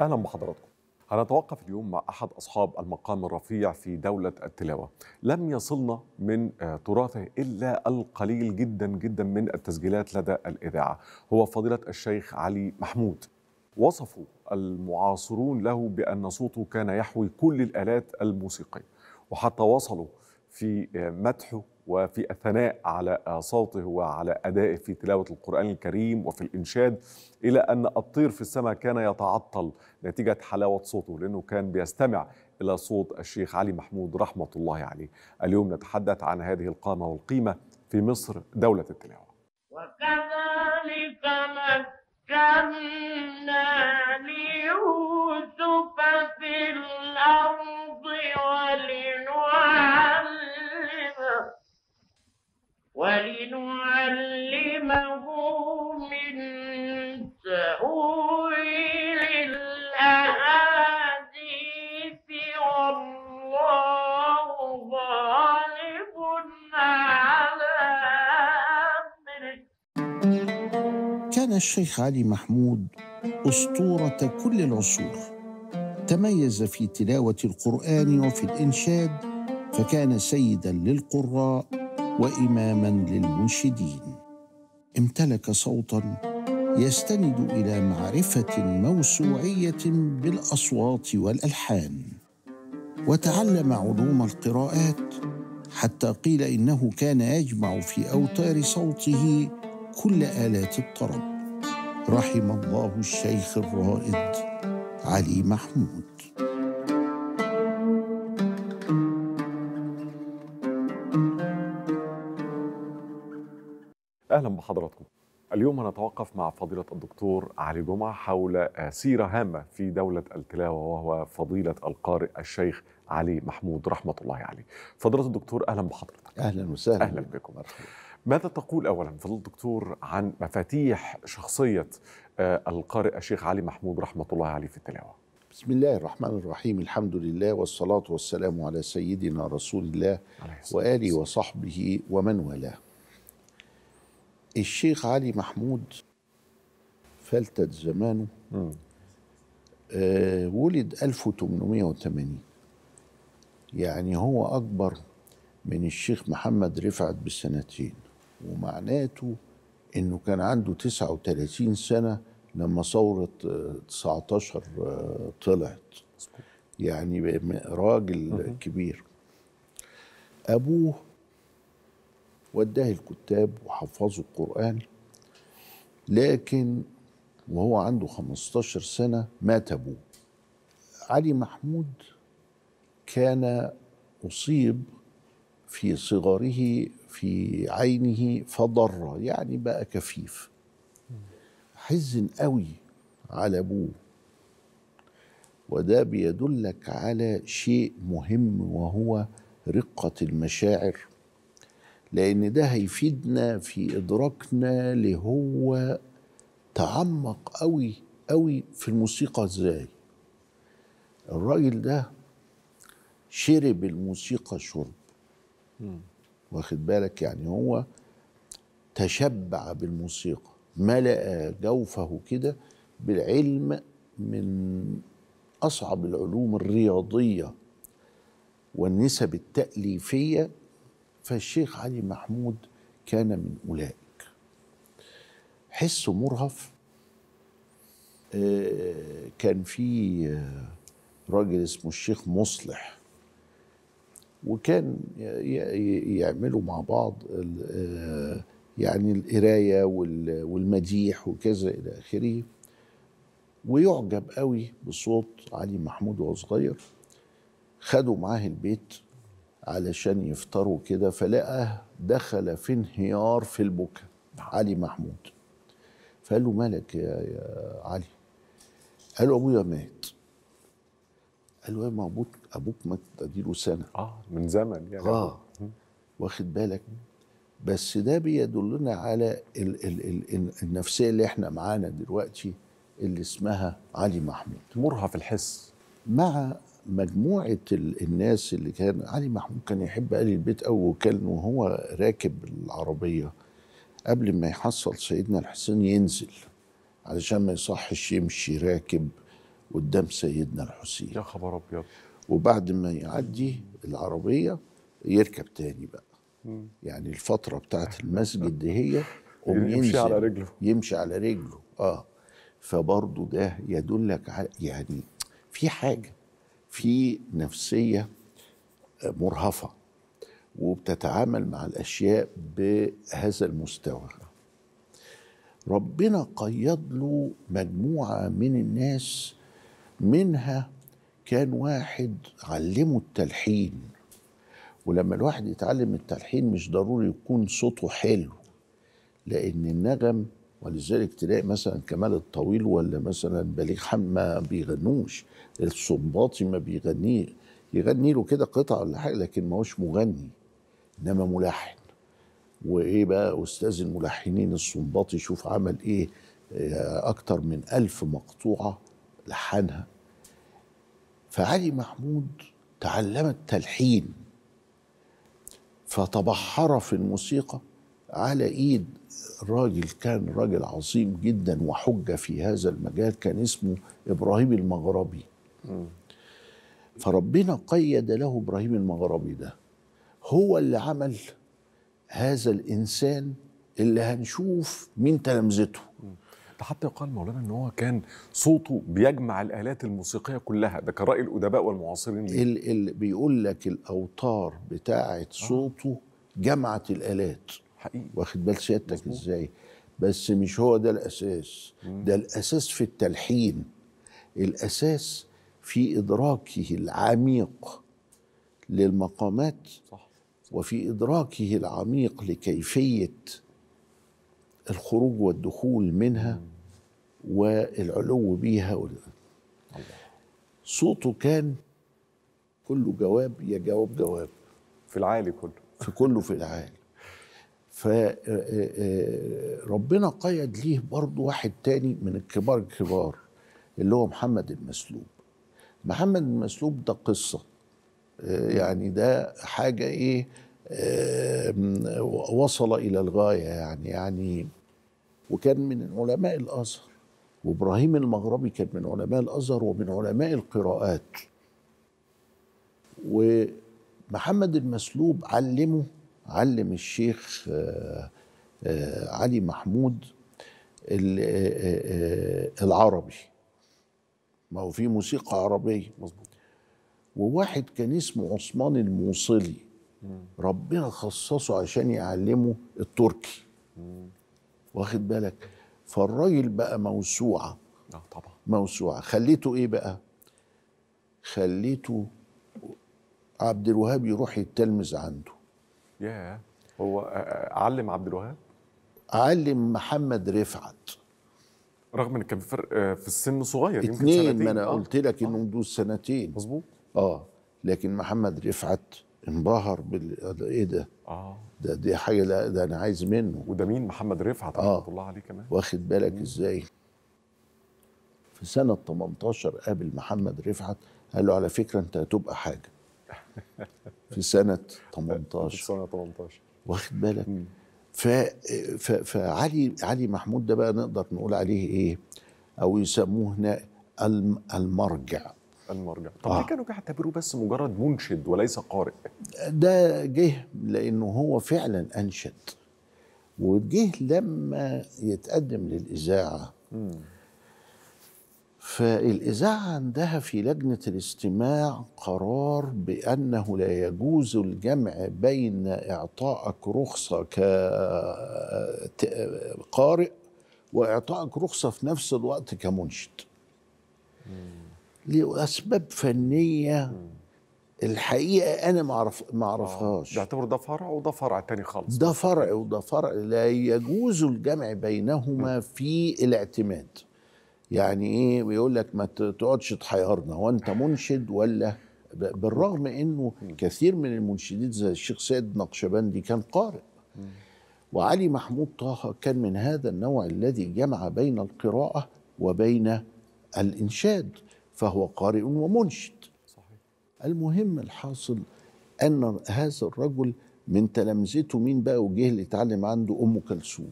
أهلا بحضراتكم هنتوقف اليوم مع أحد أصحاب المقام الرفيع في دولة التلاوة لم يصلنا من آه، تراثه إلا القليل جدا جدا من التسجيلات لدى الإذاعة هو فضيلة الشيخ علي محمود وصفوا المعاصرون له بأن صوته كان يحوي كل الآلات الموسيقية وحتى وصلوا في آه، مدحه وفي الثناء على صوته وعلى أدائه في تلاوة القرآن الكريم وفي الإنشاد إلى أن الطير في السماء كان يتعطل نتيجة حلاوة صوته لأنه كان بيستمع إلى صوت الشيخ علي محمود رحمة الله عليه اليوم نتحدث عن هذه القامة والقيمة في مصر دولة التلاوة وكذلك مكنا ليوسف في الأرض ولنعلم ولنعلمه من تأويل الأحاديث والله غالب على أمره كان الشيخ علي محمود أسطورة كل العصور تميز في تلاوة القرآن وفي الإنشاد فكان سيدا للقراء واماما للمنشدين امتلك صوتا يستند الى معرفه موسوعيه بالاصوات والالحان وتعلم علوم القراءات حتى قيل انه كان يجمع في اوتار صوته كل الات الطرب رحم الله الشيخ الرائد علي محمود بحضراتكم اليوم هنتوقف مع فضيلة الدكتور علي جمعة حول آه، سيرة هامة في دولة التلاوة وهو فضيلة القارئ الشيخ علي محمود رحمة الله عليه فضيلة الدكتور أهلا بحضرتك أهلا وسهلا أهلا بكم ماذا تقول أولا فضيلة الدكتور عن مفاتيح شخصية آه، القارئ الشيخ علي محمود رحمة الله عليه في التلاوة بسم الله الرحمن الرحيم الحمد لله والصلاة والسلام على سيدنا رسول الله وآله وصحبه ومن والاه الشيخ علي محمود فلتت زمانه آه ولد 1880 يعني هو أكبر من الشيخ محمد رفعت بسنتين ومعناته انه كان عنده 39 سنه لما ثوره 19 آه، آه، طلعت يعني راجل كبير ابوه وداه الكتاب وحفظوا القرآن لكن وهو عنده 15 سنة مات أبوه علي محمود كان أصيب في صغره في عينه فضر يعني بقى كفيف حزن قوي على أبوه وده بيدلك على شيء مهم وهو رقة المشاعر لأن ده هيفيدنا في إدراكنا لهو تعمق قوي قوي في الموسيقى إزاي الراجل ده شرب الموسيقى شرب واخد بالك يعني هو تشبع بالموسيقى ملأ جوفه كده بالعلم من أصعب العلوم الرياضية والنسب التأليفية فالشيخ علي محمود كان من أولئك حسه مرهف آه، كان في آه، راجل اسمه الشيخ مصلح وكان يعملوا مع بعض آه، يعني القراية والمديح وكذا إلى آخره ويعجب قوي بصوت علي محمود وهو صغير خدوا معاه البيت علشان يفطروا كده فلقى دخل في انهيار في البكاء علي محمود فقال له مالك يا, يا علي قال له ابويا مات قال له يا ما ابوك ابوك مات اديله سنه اه من زمن يعني اه واخد بالك بس ده بيدلنا على ال ال ال النفسيه اللي احنا معانا دلوقتي اللي اسمها علي محمود مرهف الحس مع مجموعه الناس اللي كان علي محمود كان يحب قال البيت قوي وكان وهو راكب العربيه قبل ما يحصل سيدنا الحسين ينزل علشان ما يصحش يمشي راكب قدام سيدنا الحسين يا خبر ابيض وبعد ما يعدي العربيه يركب تاني بقى يعني الفتره بتاعت المسجد دي هي يمشي على رجله يمشي على رجله اه فبرضه ده يدلك على يعني في حاجه في نفسيه آه، مرهفه وبتتعامل مع الاشياء بهذا المستوى ربنا قيض له مجموعه من الناس منها كان واحد علمه التلحين ولما الواحد يتعلم التلحين مش ضروري يكون صوته حلو لان النغم ولذلك تلاقي مثلا كمال الطويل ولا مثلا بليغ حمد ما بيغنوش الصنباطي ما بيغنيه يغني له كده قطعه ولا حاجه لكن ما هوش مغني انما ملحن وايه بقى استاذ الملحنين الصنباطي شوف عمل ايه آه، اكتر من ألف مقطوعه لحنها فعلي محمود تعلم التلحين فتبحر في الموسيقى على ايد راجل كان راجل عظيم جدا وحجه في هذا المجال كان اسمه ابراهيم المغربي فربنا قيد له ابراهيم المغربي ده هو اللي عمل هذا الانسان اللي هنشوف مين تلامذته ده حتى يقال مولانا ان هو كان صوته بيجمع الالات الموسيقيه كلها ده كان راي الادباء والمعاصرين ال ال بيقول لك الاوتار بتاعه آه. صوته جمعت الالات حقيقي واخد بال سيادتك ازاي بس مش هو ده الاساس مم. ده الاساس في التلحين الاساس في ادراكه العميق للمقامات صح. وفي ادراكه العميق لكيفيه الخروج والدخول منها مم. والعلو بيها وال... صوته كان كله جواب يا جواب جواب في العالي كله في كله في العالي فربنا آه، آه، آه، قيد ليه برضه واحد تاني من الكبار الكبار اللي هو محمد المسلوب محمد المسلوب ده قصة يعني ده حاجة ايه وصل إلى الغاية يعني يعني وكان من علماء الأزهر وابراهيم المغربي كان من علماء الازهر ومن علماء القراءات ومحمد المسلوب علمه علم الشيخ آه، آه، علي محمود آه، العربي ما هو في موسيقى عربية مظبوط وواحد كان اسمه عثمان الموصلي ربنا خصصه عشان يعلمه التركي واخد بالك فالراجل بقى موسوعة اه طبعا موسوعة خليته ايه بقى خليته عبد الوهاب يروح يتلمذ عنده ياه yeah. هو آه، آه، علم عبد الوهاب؟ علم محمد رفعت رغم ان كان في فرق آه، في السن صغير يمكن سنتين ما انا آه. قلت لك انه دول سنتين مظبوط اه لكن محمد رفعت انبهر بال ايه ده؟ اه ده دي حاجه لا ده انا عايز منه وده مين محمد رفعت آه. رحمه الله عليه كمان واخد بالك مم. ازاي؟ في سنه 18 قابل محمد رفعت قال له على فكره انت هتبقى حاجه في سنه 18 في سنه 18 واخد بالك ف... ف... فعلي علي محمود ده بقى نقدر نقول عليه ايه او يسموه هنا المرجع المرجع طب آه. كانوا بيعتبروه بس مجرد منشد وليس قارئ ده جه لانه هو فعلا انشد وجه لما يتقدم للاذاعه مم. فالإذاعة عندها في لجنة الاستماع قرار بأنه لا يجوز الجمع بين إعطائك رخصة كقارئ وإعطائك رخصة في نفس الوقت كمنشد لأسباب فنية الحقيقة أنا ما آه، أعرفهاش يعتبر ده فرع وده فرع تاني خالص ده فرع وده فرع لا يجوز الجمع بينهما في الاعتماد يعني ايه بيقول لك ما تقعدش تحيرنا هو انت منشد ولا بالرغم انه كثير من المنشدين زي الشيخ سيد نقشبندي كان قارئ وعلي محمود طه كان من هذا النوع الذي جمع بين القراءه وبين الانشاد فهو قارئ ومنشد صحيح. المهم الحاصل ان هذا الرجل من تلامذته مين بقى وجه اللي اتعلم عنده ام كلثوم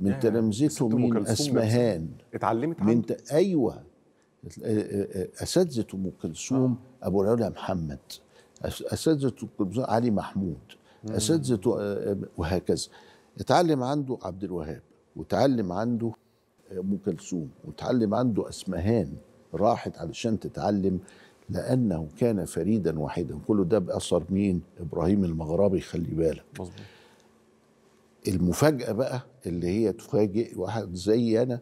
من تلامذته من اسمهان اتعلمت عنه من ت... ايوه اساتذه ام كلثوم آه. ابو العلا محمد اساتذه علي محمود اساتذه آه، وهكذا اتعلم عنده عبد الوهاب وتعلم عنده ام كلثوم وتعلم عنده اسمهان راحت علشان تتعلم لانه كان فريدا وحيدا كله ده باثر مين ابراهيم المغربي خلي بالك مظبوط. المفاجاه بقى اللي هي تفاجئ واحد زي انا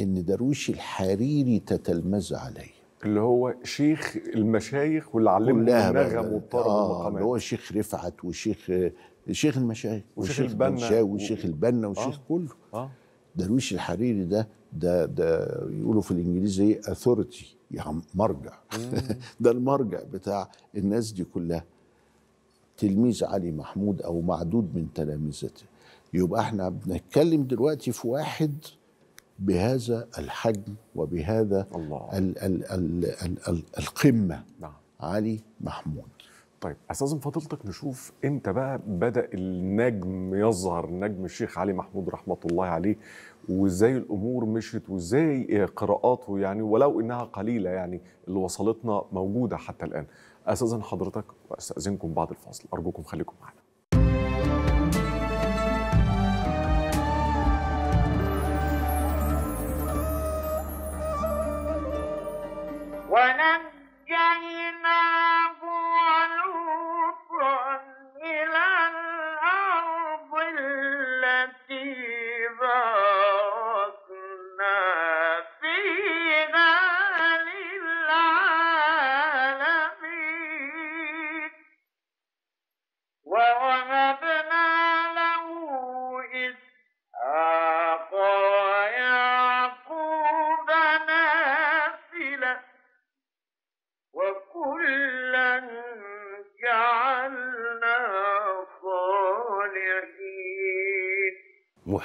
ان درويش الحريري تتلمذ علي اللي هو شيخ المشايخ واللي علمنا النغم والطرب آه والمقامات اللي هو شيخ رفعت وشيخ شيخ المشايخ وشيخ, وشيخ البنا وشيخ البنا وشيخ آه كله آه درويش الحريري ده ده ده يقولوا في الانجليزي اثورتي يعني مرجع ده المرجع بتاع الناس دي كلها تلميذ علي محمود او معدود من تلامذته يبقى احنا بنتكلم دلوقتي في واحد بهذا الحجم وبهذا الله. الـ الـ الـ الـ الـ القمه نعم. علي محمود طيب استاذن فضيلتك نشوف امتى بقى بدا النجم يظهر نجم الشيخ علي محمود رحمه الله عليه وازاي الامور مشت وازاي قراءاته يعني ولو انها قليله يعني اللي وصلتنا موجوده حتى الان استاذن حضرتك واستاذنكم بعد الفاصل ارجوكم خليكم معنا ونجيناه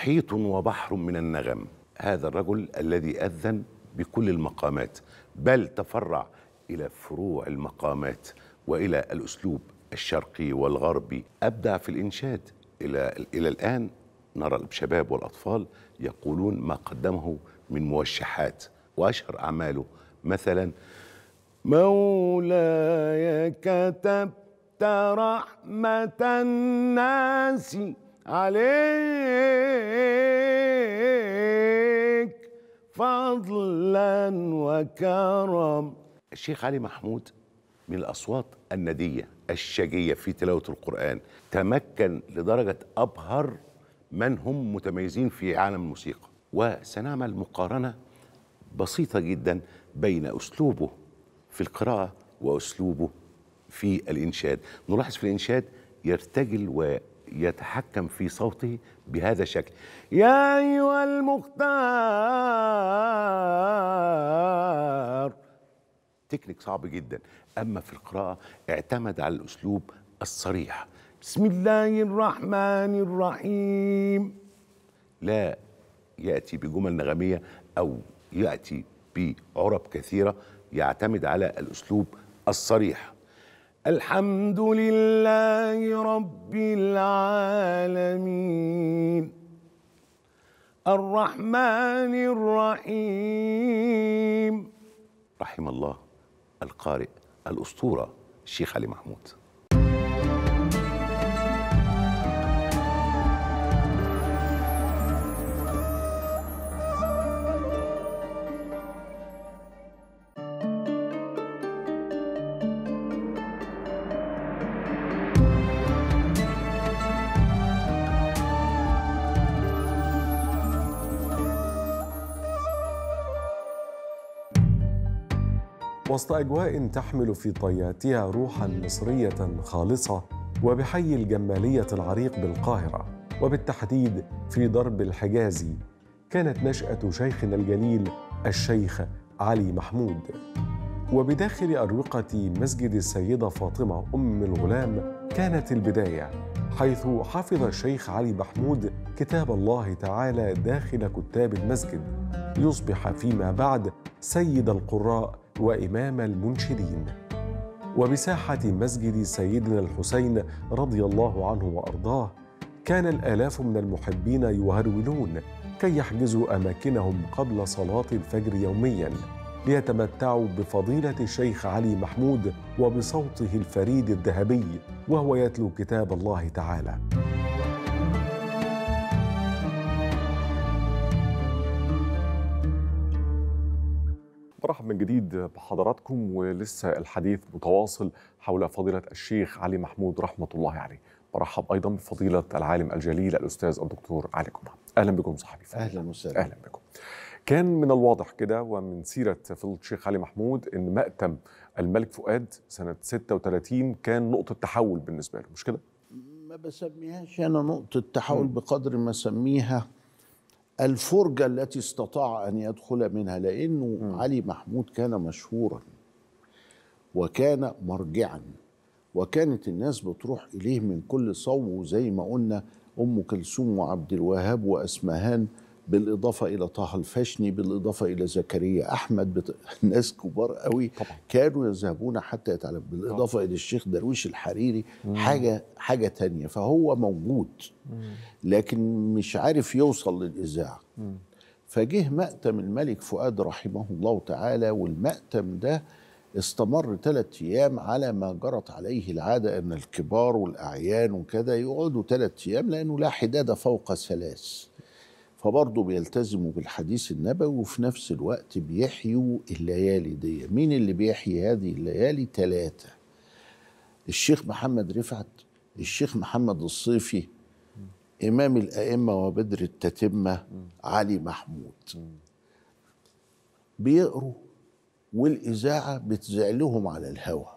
محيط وبحر من النغم هذا الرجل الذي أذن بكل المقامات بل تفرع إلى فروع المقامات وإلى الأسلوب الشرقي والغربي أبدع في الإنشاد إلى, إلى الآن نرى الشباب والأطفال يقولون ما قدمه من موشحات وأشهر أعماله مثلا مولاي كتبت رحمة الناس عليك فضلا وكرم الشيخ علي محمود من الأصوات الندية الشجية في تلاوة القرآن تمكن لدرجة أبهر من هم متميزين في عالم الموسيقى وسنعمل مقارنة بسيطة جدا بين أسلوبه في القراءة وأسلوبه في الإنشاد نلاحظ في الإنشاد يرتجل و يتحكم في صوته بهذا الشكل يا أيها المختار تكنيك صعب جدا أما في القراءة اعتمد على الأسلوب الصريح بسم الله الرحمن الرحيم لا يأتي بجمل نغمية أو يأتي بعرب كثيرة يعتمد على الأسلوب الصريح الحمد لله رب العالمين الرحمن الرحيم رحم الله القارئ الأسطورة الشيخ علي محمود وسط أجواء تحمل في طياتها روحا مصرية خالصة وبحي الجمالية العريق بالقاهرة وبالتحديد في درب الحجازي كانت نشأة شيخنا الجليل الشيخ علي محمود وبداخل أروقة مسجد السيدة فاطمة أم الغلام كانت البداية حيث حفظ الشيخ علي محمود كتاب الله تعالى داخل كتاب المسجد ليصبح فيما بعد سيد القراء وإمام المنشدين وبساحة مسجد سيدنا الحسين رضي الله عنه وأرضاه كان الآلاف من المحبين يهرولون كي يحجزوا أماكنهم قبل صلاة الفجر يومياً ليتمتعوا بفضيلة الشيخ علي محمود وبصوته الفريد الذهبي وهو يتلو كتاب الله تعالى. برحب من جديد بحضراتكم ولسه الحديث متواصل حول فضيلة الشيخ علي محمود رحمة الله عليه برحب أيضا بفضيلة العالم الجليل الأستاذ الدكتور علي جمعة أهلا بكم صاحبي أهلا وسهلا أهلا بكم كان من الواضح كده ومن سيرة فضيلة الشيخ علي محمود أن مأتم الملك فؤاد سنة 36 كان نقطة تحول بالنسبة له مش كده؟ ما بسميهاش أنا نقطة تحول بقدر ما أسميها الفرجة التي استطاع أن يدخل منها لأنه م. علي محمود كان مشهورا وكان مرجعا وكانت الناس بتروح إليه من كل صوب زي ما قلنا أم كلثوم وعبد الوهاب وأسمهان بالإضافة إلى طه الفاشني بالإضافة إلى زكريا أحمد بت... ناس كبار قوي طبعا. كانوا يذهبون حتى يتعلم بالإضافة طبعا. إلى الشيخ درويش الحريري مم. حاجة حاجة تانية فهو موجود مم. لكن مش عارف يوصل للإذاعة فجه مأتم الملك فؤاد رحمه الله تعالى والمأتم ده استمر ثلاثة أيام على ما جرت عليه العادة أن الكبار والأعيان وكذا يقعدوا ثلاثة أيام لأنه لا حداد فوق ثلاث فبرضه بيلتزموا بالحديث النبوي وفي نفس الوقت بيحيوا الليالي دي مين اللي بيحيي هذه الليالي ثلاثة الشيخ محمد رفعت الشيخ محمد الصيفي إمام الأئمة وبدر التتمة علي محمود بيقروا والإذاعة بتزعلهم على الهوى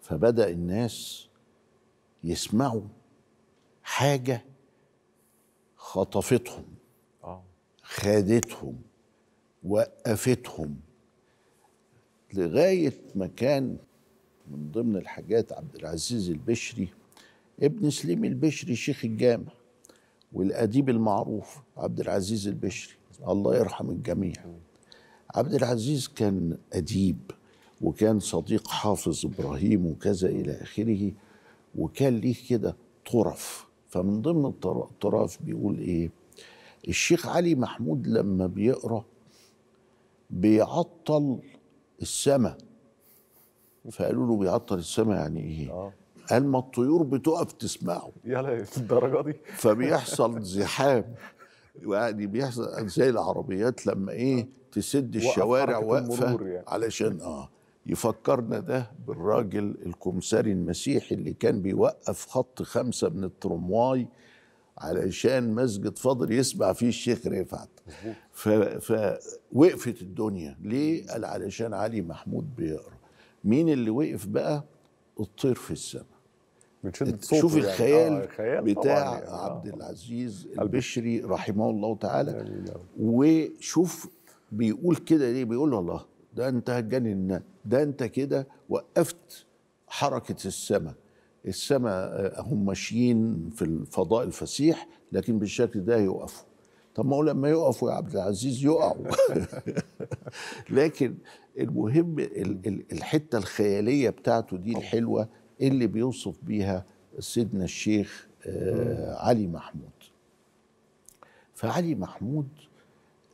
فبدأ الناس يسمعوا حاجة خطفتهم آه. خادتهم وقفتهم لغاية ما كان من ضمن الحاجات عبد العزيز البشري ابن سليم البشري شيخ الجامع والأديب المعروف عبد العزيز البشري الله يرحم الجميع عبد العزيز كان أديب وكان صديق حافظ إبراهيم وكذا إلى آخره وكان ليه كده طرف فمن ضمن الطراز بيقول ايه الشيخ علي محمود لما بيقرا بيعطل السماء فقالوا له بيعطل السماء يعني ايه آه. قال ما الطيور بتقف تسمعه يلا الدرجه دي فبيحصل زحام يعني بيحصل زي العربيات لما ايه آه. تسد الشوارع واقفه يعني. علشان اه يفكرنا ده بالراجل الكمساري المسيحي اللي كان بيوقف خط خمسة من الترمواي علشان مسجد فاضل يسمع فيه الشيخ رفعت فوقفت الدنيا ليه قال علشان علي محمود بيقرا مين اللي وقف بقى الطير في السماء شوف يعني الخيال آه الخيال بتاع يعني. آه. عبد العزيز البشري رحمه الله تعالى وشوف بيقول كده ليه بيقول الله ده انت هتجنن ده انت كده وقفت حركه السماء السماء آه، هم ماشيين في الفضاء الفسيح لكن بالشكل ده يقفوا طب ما هو لما يقفوا يا عبد العزيز يقعوا لكن المهم الحته الخياليه بتاعته دي الحلوه اللي بيوصف بيها سيدنا الشيخ آه، علي محمود فعلي محمود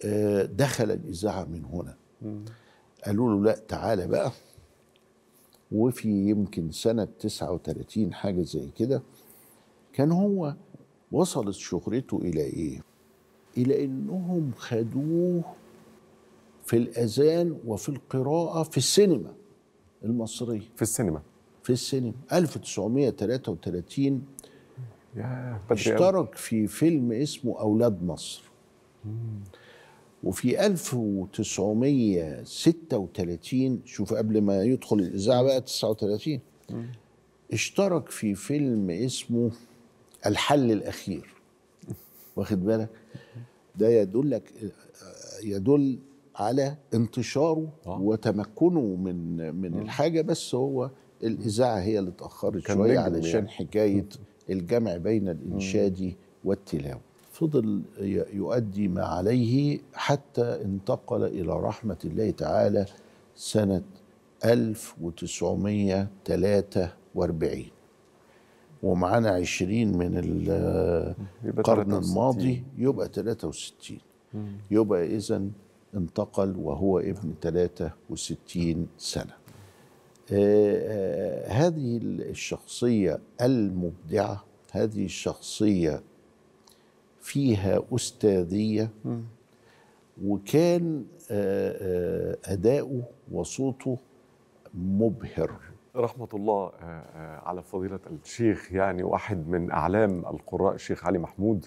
آه، دخل الاذاعه من هنا قالوا له لا تعالى بقى وفي يمكن سنة 39 حاجة زي كده كان هو وصلت شهرته إلى إيه؟ إلى إنهم خدوه في الأذان وفي القراءة في السينما المصرية في السينما في السينما 1933 اشترك في فيلم اسمه أولاد مصر مم. وفي 1936 شوف قبل ما يدخل الاذاعه بقى 39 اشترك في فيلم اسمه الحل الاخير واخد بالك ده يدلك يدل على انتشاره آه. وتمكنه من من آه. الحاجه بس هو الاذاعه هي اللي اتاخرت شويه علشان يعني. حكايه الجمع بين الانشادي والتلاوه فضل يؤدي ما عليه حتى انتقل إلى رحمة الله تعالى سنة 1943 ومعانا 20 من القرن الماضي يبقى 63 يبقى إذا انتقل وهو ابن 63 سنة آه، آه، هذه الشخصية المبدعة هذه الشخصية فيها أستاذية وكان آه، آه، أداؤه وصوته مبهر رحمة الله آه، على فضيلة الشيخ يعني واحد من أعلام القراء الشيخ علي محمود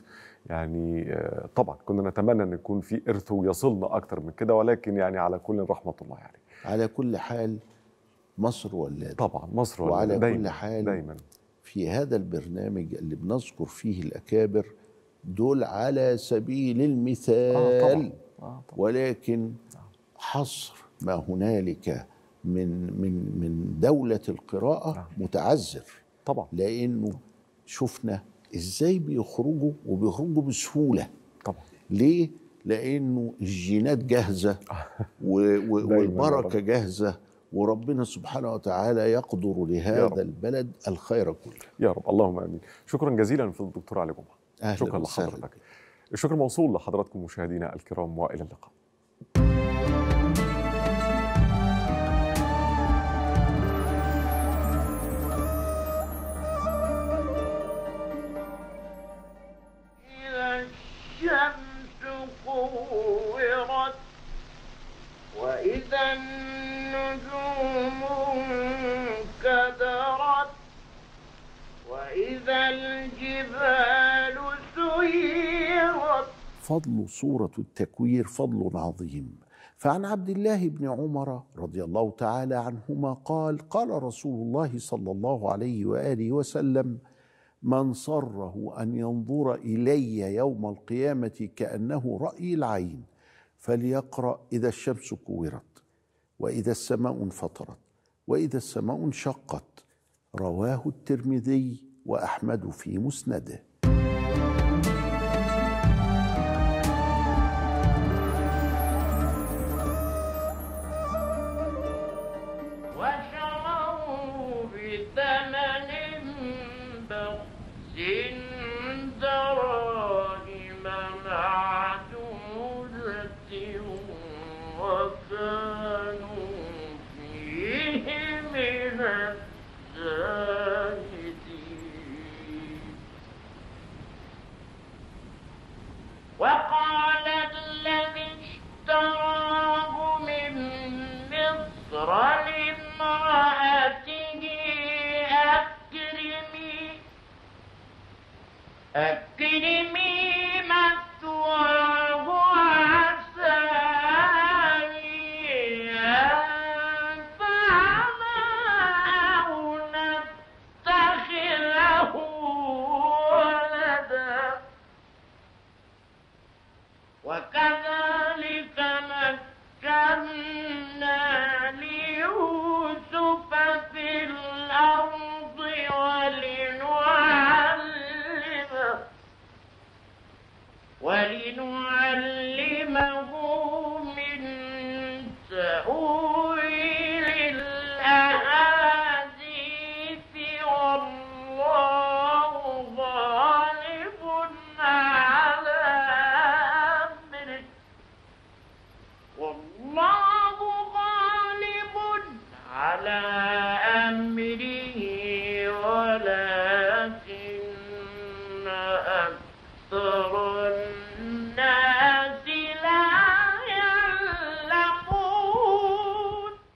يعني طبعا كنا نتمنى أن يكون في إرث ويصلنا اكثر من كده ولكن يعني على كل رحمة الله يعني على كل حال مصر ولاده طبعا مصر ولاده وعلى دايماً كل حال دايما في هذا البرنامج اللي بنذكر فيه الأكابر دول على سبيل آه، المثال آه طبعًا. آه طبعًا. ولكن نعم. حصر ما هنالك من من من دولة القراءة نعم. متعذر طبعا لأنه شفنا ازاي بيخرجوا وبيخرجوا بسهولة طبعا ليه؟ لأنه الجينات جاهزة والبركة جاهزة وربنا سبحانه وتعالى يقدر لهذا البلد الخير كله يا رب اللهم امين شكرا جزيلا في الدكتور علي جمعه شكرا لحضرتك الشكر موصول لحضراتكم مشاهدينا الكرام والى اللقاء فضل صورة التكوير فضل عظيم فعن عبد الله بن عمر رضي الله تعالى عنهما قال قال رسول الله صلى الله عليه وآله وسلم من سره أن ينظر إلي يوم القيامة كأنه رأي العين فليقرأ إذا الشمس كورت وإذا السماء انفطرت وإذا السماء انشقت رواه الترمذي وأحمد في مسنده